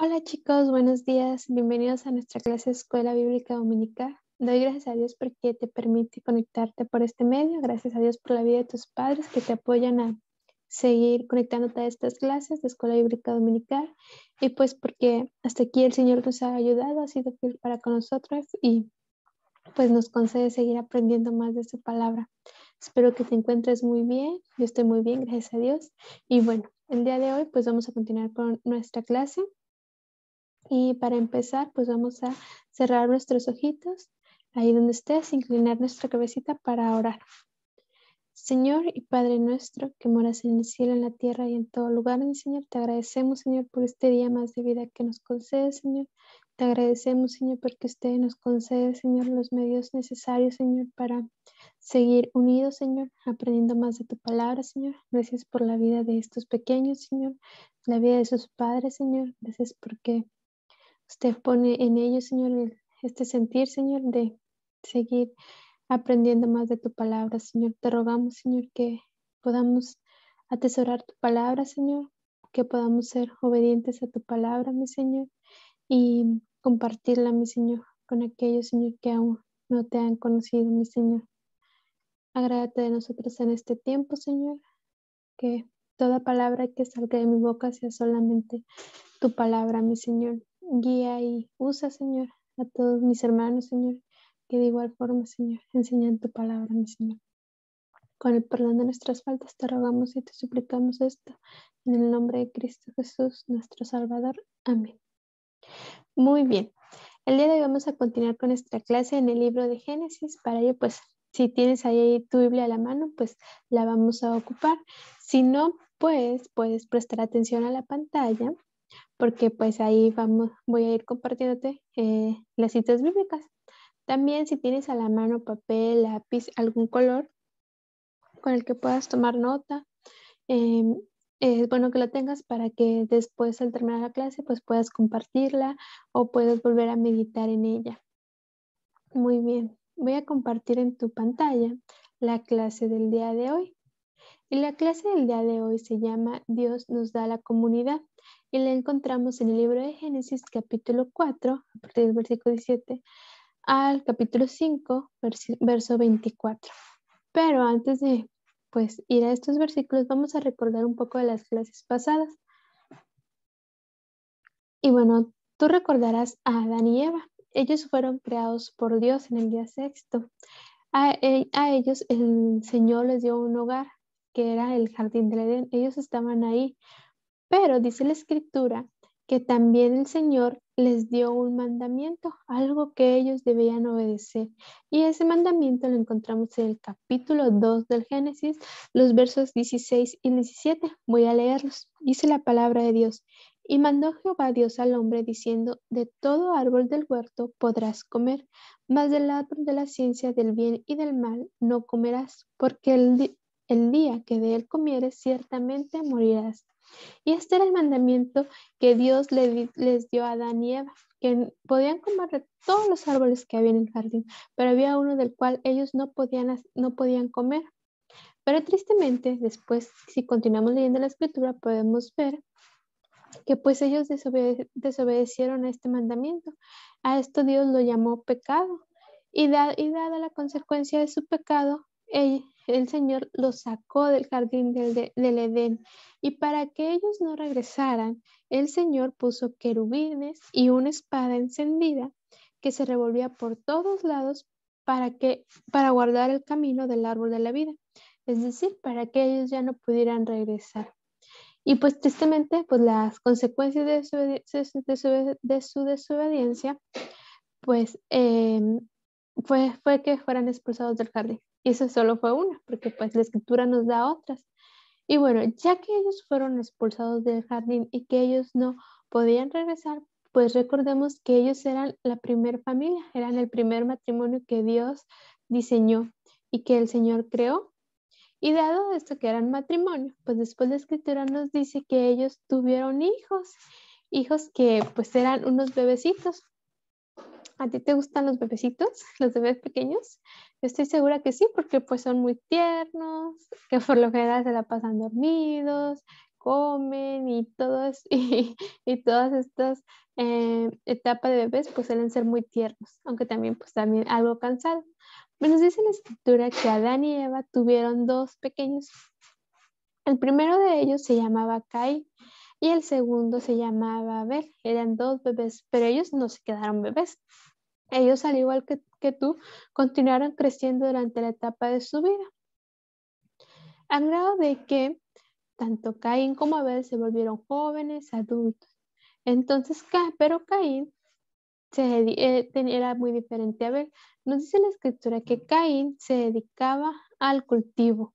Hola chicos, buenos días. Bienvenidos a nuestra clase Escuela Bíblica Dominical. Doy gracias a Dios porque te permite conectarte por este medio. Gracias a Dios por la vida de tus padres que te apoyan a seguir conectándote a estas clases de Escuela Bíblica Dominical. Y pues porque hasta aquí el Señor nos ha ayudado, ha sido fiel para con nosotros y pues nos concede seguir aprendiendo más de su palabra. Espero que te encuentres muy bien. Yo estoy muy bien, gracias a Dios. Y bueno, el día de hoy pues vamos a continuar con nuestra clase. Y para empezar, pues vamos a cerrar nuestros ojitos, ahí donde estés, inclinar nuestra cabecita para orar. Señor y Padre nuestro, que moras en el cielo, en la tierra y en todo lugar, Señor, te agradecemos, Señor, por este día más de vida que nos concede, Señor. Te agradecemos, Señor, porque usted nos concede, Señor, los medios necesarios, Señor, para seguir unidos, Señor, aprendiendo más de tu palabra, Señor. Gracias por la vida de estos pequeños, Señor, la vida de sus padres, Señor. Gracias porque Usted pone en ellos, Señor, este sentir, Señor, de seguir aprendiendo más de tu palabra, Señor. Te rogamos, Señor, que podamos atesorar tu palabra, Señor, que podamos ser obedientes a tu palabra, mi Señor, y compartirla, mi Señor, con aquellos, Señor, que aún no te han conocido, mi Señor. Agrádate de nosotros en este tiempo, Señor, que toda palabra que salga de mi boca sea solamente tu palabra, mi Señor, guía y usa, Señor, a todos mis hermanos, Señor, que de igual forma, Señor, enseñan tu palabra, mi Señor. Con el perdón de nuestras faltas te rogamos y te suplicamos esto en el nombre de Cristo Jesús, nuestro Salvador. Amén. Muy bien. El día de hoy vamos a continuar con nuestra clase en el libro de Génesis. Para ello, pues, si tienes ahí tu Biblia a la mano, pues la vamos a ocupar. Si no, pues puedes prestar atención a la pantalla porque pues ahí vamos, voy a ir compartiéndote eh, las citas bíblicas. También si tienes a la mano papel, lápiz, algún color con el que puedas tomar nota, eh, es bueno que lo tengas para que después al terminar la clase pues puedas compartirla o puedas volver a meditar en ella. Muy bien, voy a compartir en tu pantalla la clase del día de hoy. Y la clase del día de hoy se llama Dios nos da la comunidad y la encontramos en el libro de Génesis capítulo 4, a partir del versículo 17, al capítulo 5, verso 24. Pero antes de pues, ir a estos versículos, vamos a recordar un poco de las clases pasadas. Y bueno, tú recordarás a Adán y Eva. Ellos fueron creados por Dios en el día sexto. A, eh, a ellos el Señor les dio un hogar que era el jardín del Edén, ellos estaban ahí. Pero dice la escritura que también el Señor les dio un mandamiento, algo que ellos debían obedecer. Y ese mandamiento lo encontramos en el capítulo 2 del Génesis, los versos 16 y 17. Voy a leerlos. Dice la palabra de Dios. Y mandó Jehová Dios al hombre diciendo, de todo árbol del huerto podrás comer, mas del árbol de la ciencia del bien y del mal no comerás, porque el, el día que de él comieres, ciertamente morirás. Y este era el mandamiento que Dios les dio a Adán y Eva, que podían comer de todos los árboles que había en el jardín, pero había uno del cual ellos no podían, no podían comer. Pero tristemente, después, si continuamos leyendo la escritura, podemos ver que pues ellos desobedecieron a este mandamiento. A esto Dios lo llamó pecado. Y, da dada la consecuencia de su pecado, ella el Señor los sacó del jardín del, Edén. Y para que ellos no regresaran, el Señor puso querubines y una espada encendida que se revolvía por todos lados para, que, para guardar el camino del árbol de la vida, es decir, para que ellos ya no pudieran regresar. Y pues tristemente, pues las consecuencias de su, desobediencia, pues em, fue, fue que fueran expulsados del jardín. Y eso solo fue una, porque pues la escritura nos da otras. Y bueno, ya que ellos fueron expulsados del jardín y que ellos no podían regresar, pues recordemos que ellos eran la primera familia, eran el primer matrimonio que Dios diseñó y que el Señor creó. Y dado esto que eran matrimonio, pues después la escritura nos dice que ellos tuvieron hijos, hijos que pues eran unos bebecitos. ¿A ti te gustan los bebecitos, los bebés pequeños? Yo estoy segura que sí, porque pues son muy tiernos, que por lo general se la pasan dormidos, comen y todos y, todas estas eh, etapas de bebés pues suelen ser muy tiernos, aunque también pues también algo cansado. Me pues, nos dice la escritura que Adán y Eva tuvieron dos pequeños. El primero de ellos se llamaba Kai, y el segundo se llamaba Abel. Eran dos bebés, pero ellos no se quedaron bebés, ellos, al igual que, tú, continuaron creciendo durante la etapa de su vida. Al grado de que tanto Caín como Abel se volvieron jóvenes, adultos. Entonces, pero Caín se, eh, era muy diferente a Abel. Nos dice la escritura que Caín se dedicaba al cultivo.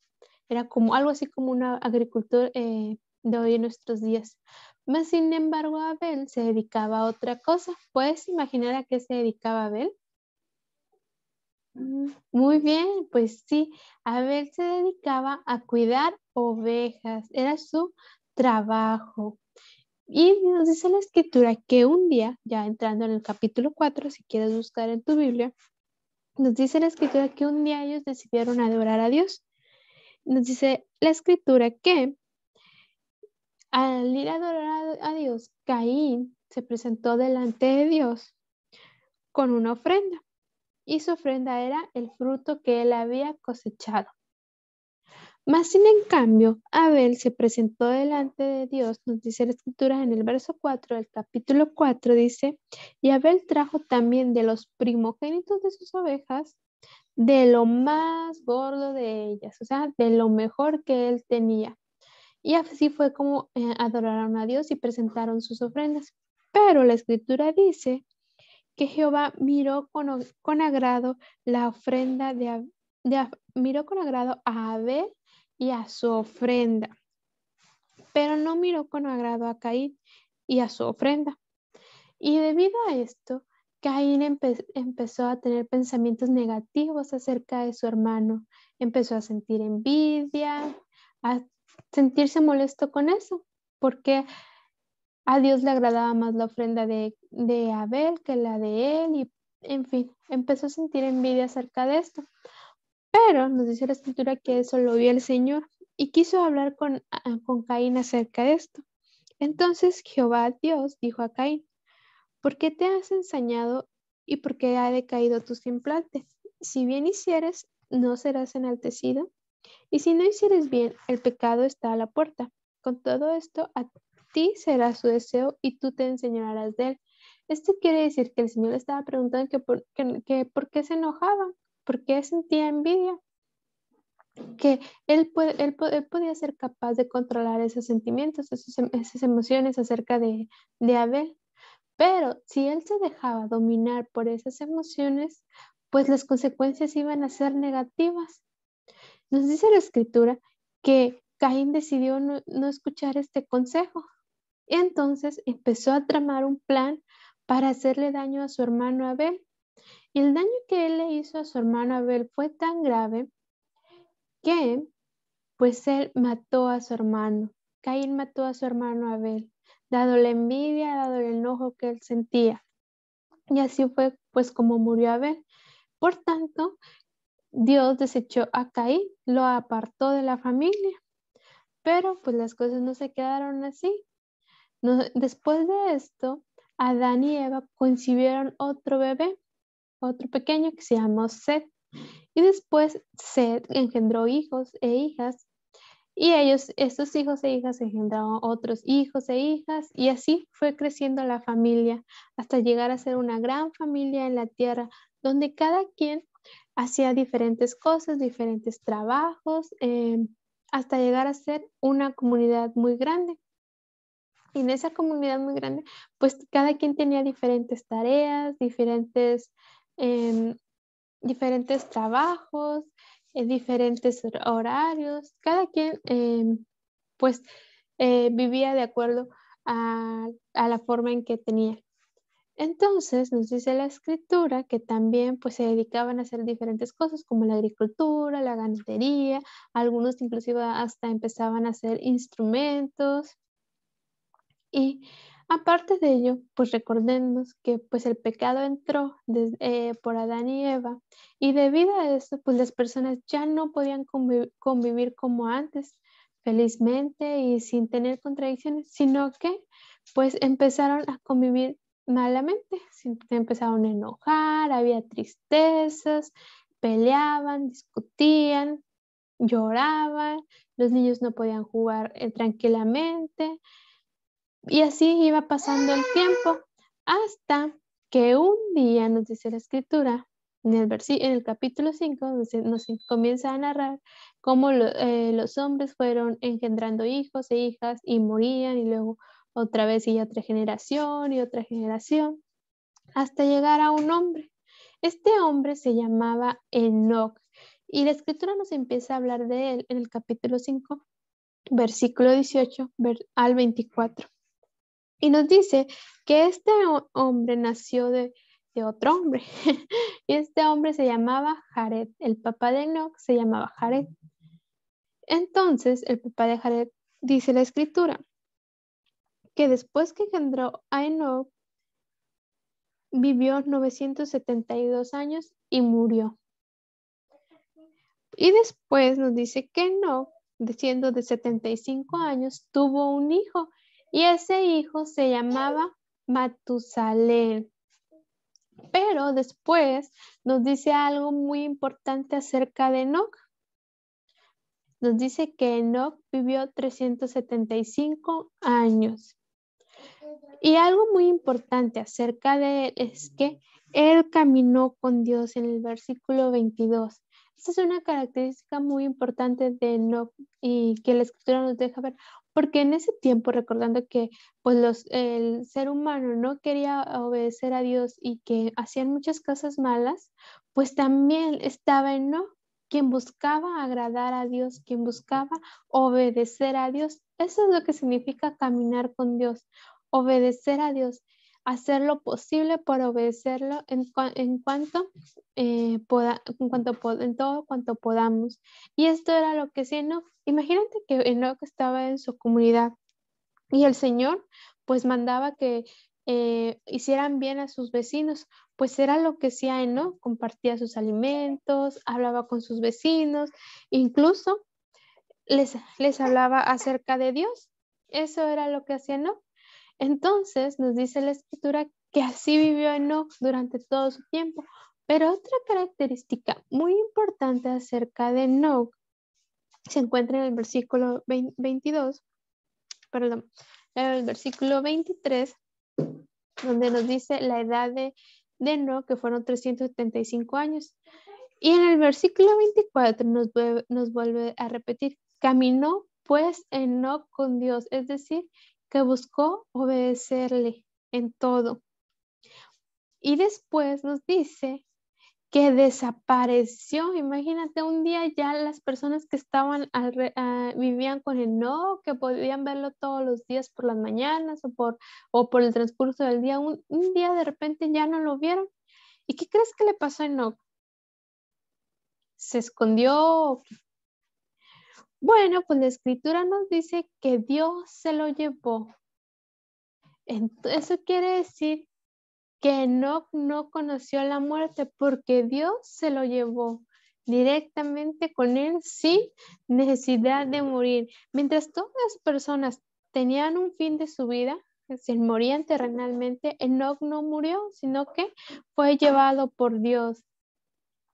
Era como algo así como una agricultura eh, de hoy en nuestros días. Mas, sin embargo, Abel se dedicaba a otra cosa. ¿Puedes imaginar a qué se dedicaba Abel? Mm, muy bien, pues sí, Abel se dedicaba a cuidar ovejas, era su trabajo. Y nos dice la escritura que un día, ya entrando en el capítulo 4, si quieres buscar en tu Biblia, nos dice la escritura que un día ellos decidieron adorar a Dios. Nos dice la escritura que al ir a adorar a Dios, Caín se presentó delante de Dios con una ofrenda y su ofrenda era el fruto que él había cosechado. Mas sin en cambio, Abel se presentó delante de Dios, nos dice la escritura en el verso 4 del capítulo 4, dice, y Abel trajo también de los primogénitos de sus ovejas, de lo más gordo de ellas, o sea, de lo mejor que él tenía, y así fue como eh, adoraron a Dios y presentaron sus ofrendas. Pero la escritura dice que Jehová miró con, con agrado la ofrenda de, de, miró con agrado a Abel y a su ofrenda, pero no miró con agrado a Caín y a su ofrenda. Y debido a esto, Caín empezó a tener pensamientos negativos acerca de su hermano, empezó a sentir envidia, a sentirse molesto con eso, porque a Dios le agradaba más la ofrenda de, Abel que la de él, y en fin, empezó a sentir envidia acerca de esto. Pero nos dice la escritura que eso lo vio el Señor y quiso hablar con, ah, Caín acerca de esto. Entonces Jehová Dios dijo a Caín, ¿por qué te has ensañado y por qué ha decaído tu implantes? Si bien hicieres, ¿no serás enaltecido? Y si no hicieres bien, el pecado está a la puerta. Con todo esto, a ti será su deseo y tú te enseñarás de él. Esto quiere decir que el Señor estaba preguntando que por, qué se enojaba, por qué sentía envidia, que él, él, podía ser capaz de controlar esos sentimientos, em, esas emociones acerca de Abel. Pero si él se dejaba dominar por esas emociones, pues las consecuencias iban a ser negativas. Nos dice la escritura que Caín decidió no, escuchar este consejo. Y entonces empezó a tramar un plan para hacerle daño a su hermano Abel. Y el daño que él le hizo a su hermano Abel fue tan grave que pues él mató a su hermano. Caín mató a su hermano Abel, dado la envidia, dado el enojo que él sentía. Y así fue pues como murió Abel. Por tanto, Dios desechó a Caín, lo apartó de la familia, pero pues las cosas no se quedaron así. después de esto, Adán y Eva concibieron otro bebé, otro pequeño que se llamó Seth. Y después Seth engendró hijos e hijas. Y ellos, estos hijos e hijas engendraron otros hijos e hijas. Y así fue creciendo la familia hasta llegar a ser una gran familia en la tierra, donde cada quien hacía diferentes cosas, diferentes trabajos, eh, hasta llegar a ser una comunidad muy grande. Y en esa comunidad muy grande, pues cada quien tenía diferentes tareas, diferentes, em, diferentes trabajos, eh, diferentes horarios. Cada quien, em, pues, eh, vivía de acuerdo a, a la forma en que tenía. Entonces nos dice la escritura que también pues se dedicaban a hacer diferentes cosas como la agricultura, la ganadería, algunos inclusive hasta empezaban a hacer instrumentos. Y aparte de ello, pues recordemos que pues el pecado entró eh, por Adán y Eva y debido a eso pues las personas ya no podían convivir como antes felizmente y sin tener contradicciones, sino que pues empezaron a convivir malamente, se empezaron a enojar, había tristezas, peleaban, discutían, lloraban, los niños no podían jugar eh, tranquilamente y así iba pasando el tiempo hasta que un día nos dice la escritura en el, en el capítulo 5 nos comienza a narrar cómo eh, los hombres fueron engendrando hijos e hijas y morían y luego otra vez y otra generación y otra generación, hasta llegar a un hombre. Este hombre se llamaba Enoch y la escritura nos empieza a hablar de él en el capítulo 5, versículo 18 al 24. Y nos dice que este hombre nació de, de otro hombre. y este hombre se llamaba Jared. El papá de Enoch se llamaba Jared. Entonces, el papá de Jared dice la escritura, que después que engendró a Enoch, vivió 972 años y murió. Y después nos dice que Enoch, siendo de 75 años, tuvo un hijo y ese hijo se llamaba Matusalén. Pero después nos dice algo muy importante acerca de Enoch. Nos dice que Enoch vivió 375 años y algo muy importante acerca de él es que él caminó con Dios en el versículo 22. Esta es una característica muy importante de no y que la escritura nos deja ver, porque en ese tiempo, recordando que pues los, el ser humano no quería obedecer a Dios y que hacían muchas cosas malas, pues también estaba en no quien buscaba agradar a Dios, quien buscaba obedecer a Dios. Eso es lo que significa caminar con Dios obedecer a Dios, hacer lo posible por obedecerlo en, cuanto en cuanto eh, en todo cuanto podamos. Y esto era lo que No. imagínate que Enoch estaba en su comunidad y el Señor pues mandaba que eh, hicieran bien a sus vecinos, pues era lo que hacía No. compartía sus alimentos, hablaba con sus vecinos, incluso les, les hablaba acerca de Dios. Eso era lo que hacía No. Entonces nos dice la escritura que así vivió Enoch durante todo su tiempo. Pero otra característica muy importante acerca de Enoch se encuentra en el versículo 22, perdón, en el versículo 23, donde nos dice la edad de, Enoch, que fueron 375 años. Y en el versículo 24 nos, nos vuelve a repetir, caminó pues Enoch con Dios, es decir, que buscó obedecerle en todo. Y después nos dice que desapareció. Imagínate un día ya las personas que estaban ah, vivían con No, que podían verlo todos los días por las mañanas o por, o por el transcurso del día. Un, día de repente ya no lo vieron. ¿Y qué crees que le pasó a Enoch? ¿Se escondió? Bueno, pues la escritura nos dice que Dios se lo llevó. Eso quiere decir que Enoch no conoció la muerte porque Dios se lo llevó directamente con él sin necesidad de morir. Mientras todas las personas tenían un fin de su vida, se morían terrenalmente, Enoch no murió, sino que fue llevado por Dios.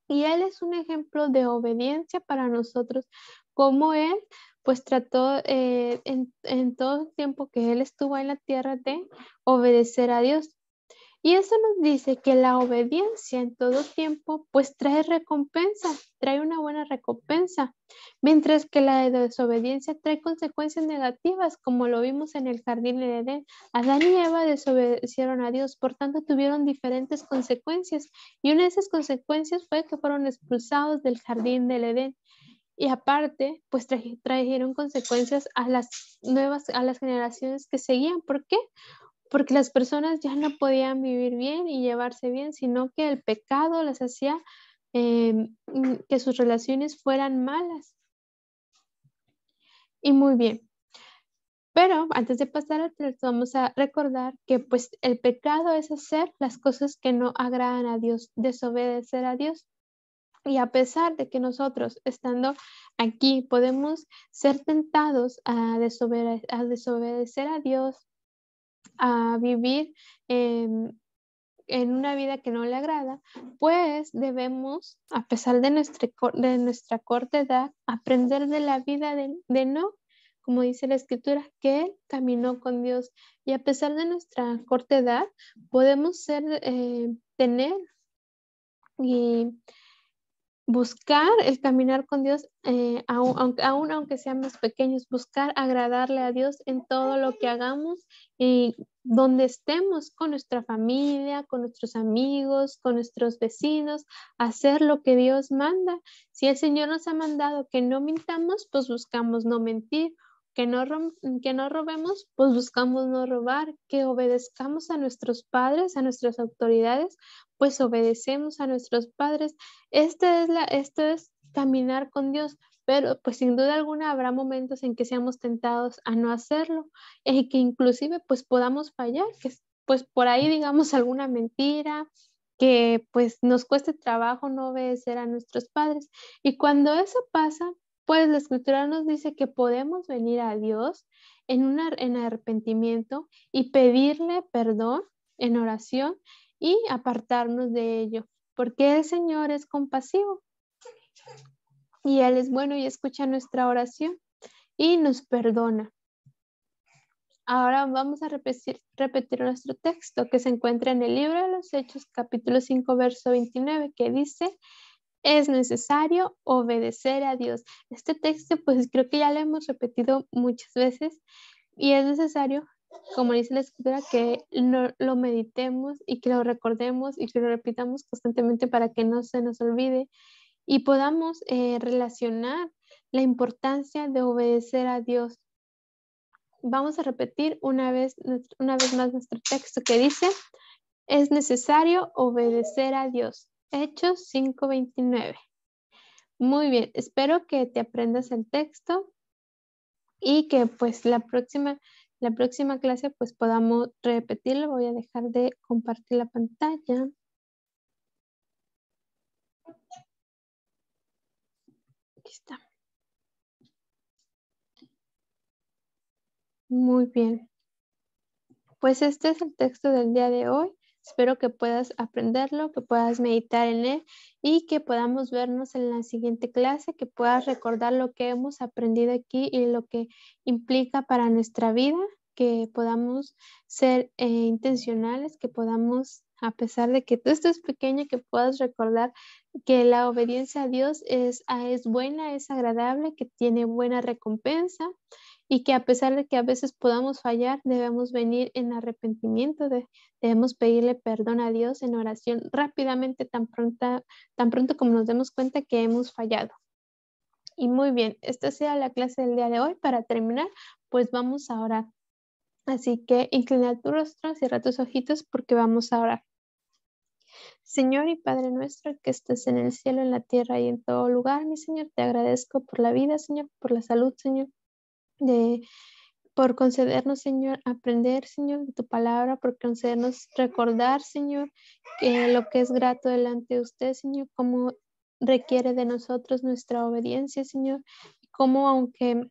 Y él es un ejemplo de obediencia para nosotros, cómo él pues trató eh, en, todo el tiempo que él estuvo en la tierra de obedecer a Dios. Y eso nos dice que la obediencia en todo tiempo pues trae recompensa, trae una buena recompensa, mientras que la desobediencia trae consecuencias negativas, como lo vimos en el jardín de Edén. Adán y Eva desobedecieron a Dios, por tanto tuvieron diferentes consecuencias y una de esas consecuencias fue que fueron expulsados del jardín del Edén y aparte, pues trajeron consecuencias a las nuevas, a las generaciones que seguían. ¿Por qué? Porque las personas ya no podían vivir bien y llevarse bien, sino que el pecado les hacía eh, que sus relaciones fueran malas. Y muy bien. Pero antes de pasar al texto, vamos a recordar que pues el pecado es hacer las cosas que no agradan a Dios, desobedecer a Dios. Y a pesar de que nosotros estando aquí podemos ser tentados a, desobedecer a Dios, a vivir en una vida que no le agrada, pues debemos, a pesar de nuestra, de nuestra corta edad, aprender de la vida de, no como dice la escritura, que Él caminó con Dios. Y a pesar de nuestra corta edad, podemos ser, eh, tener y buscar el caminar con Dios, eh, aún, aun, aunque seamos pequeños, buscar agradarle a Dios en todo lo que hagamos y eh, donde estemos con nuestra familia, con nuestros amigos, con nuestros vecinos, hacer lo que Dios manda. Si el Señor nos ha mandado que no mintamos, pues buscamos no mentir. Que no, que no robemos, pues buscamos no robar, que obedezcamos a nuestros padres, a nuestras autoridades, pues obedecemos a nuestros padres. esta es la, esto es caminar con Dios, pero pues sin duda alguna habrá momentos en que seamos tentados a no hacerlo y que inclusive pues podamos fallar, que pues por ahí digamos alguna mentira, que pues nos cueste trabajo no obedecer a nuestros padres. Y cuando eso pasa, pues la escritura nos dice que podemos venir a Dios en en arrepentimiento y pedirle perdón en oración y apartarnos de ello, porque el Señor es compasivo y Él es bueno y escucha nuestra oración y nos perdona. Ahora vamos a repetir, nuestro texto que se encuentra en el libro de los Hechos capítulo 5 verso 29 que dice, es necesario obedecer a Dios. Este texto pues creo que ya lo hemos repetido muchas veces y es necesario como dice la escritura, que lo, meditemos y que lo recordemos y que lo repitamos constantemente para que no se nos olvide y podamos eh, relacionar la importancia de obedecer a Dios. Vamos a repetir una vez, una vez más nuestro texto que dice, es necesario obedecer a Dios. Hechos 5:29. Muy bien, espero que te aprendas el texto y que pues la próxima la próxima clase pues podamos repetirlo. Voy a dejar de compartir la pantalla. Aquí está. Muy bien. Pues este es el texto del día de hoy. Espero que puedas aprenderlo, que puedas meditar en él y que podamos vernos en la siguiente clase, que puedas recordar lo que hemos aprendido aquí y lo que implica para nuestra vida, que podamos ser eh, intencionales, que podamos, a pesar de que tú estés pequeño, que puedas recordar que la obediencia a Dios es, es buena, es agradable, que tiene buena recompensa y que a pesar de que a veces podamos fallar, debemos venir en arrepentimiento, debemos pedirle perdón a Dios en oración rápidamente, tan, tan pronto como nos demos cuenta que hemos fallado. Y muy bien, esta sea la clase del día de hoy. Para terminar, pues vamos a orar. Así que inclina tu rostro, cierra tus ojitos porque vamos a orar. Señor y Padre nuestro que estás en el cielo, en la tierra y en todo lugar, mi Señor, te agradezco por la vida, Señor, por la salud, Señor, de, por concedernos, Señor, aprender, Señor, tu palabra, por concedernos recordar, Señor, que lo que es grato delante de usted, Señor, cómo requiere de nosotros nuestra obediencia, Señor, y como aunque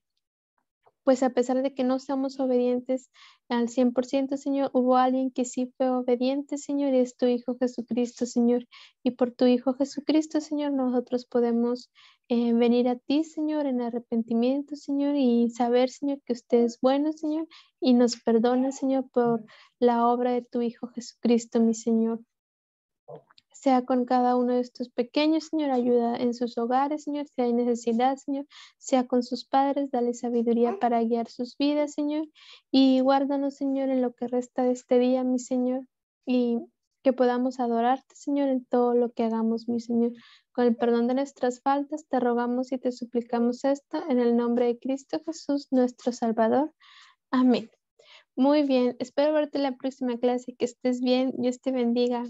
pues a pesar de que no seamos obedientes al 100%, Señor, hubo alguien que sí fue obediente, Señor, y es tu Hijo Jesucristo, Señor. Y por tu Hijo Jesucristo, Señor, nosotros podemos eh, venir a ti, Señor, en arrepentimiento, Señor, y saber, Señor, que usted es bueno, Señor, y nos perdona, Señor, por la obra de tu Hijo Jesucristo, mi Señor sea con cada uno de estos pequeños, Señor, ayuda en sus hogares, Señor, si hay necesidad, Señor, sea con sus padres, dale sabiduría para guiar sus vidas, Señor, y guárdanos, Señor, en lo que resta de este día, mi Señor, y que podamos adorarte, Señor, en todo lo que hagamos, mi Señor. Con el perdón de nuestras faltas, te rogamos y te suplicamos esto en el nombre de Cristo Jesús, nuestro Salvador. Amén. Muy bien, espero verte en la próxima clase, que estés bien, Dios te bendiga.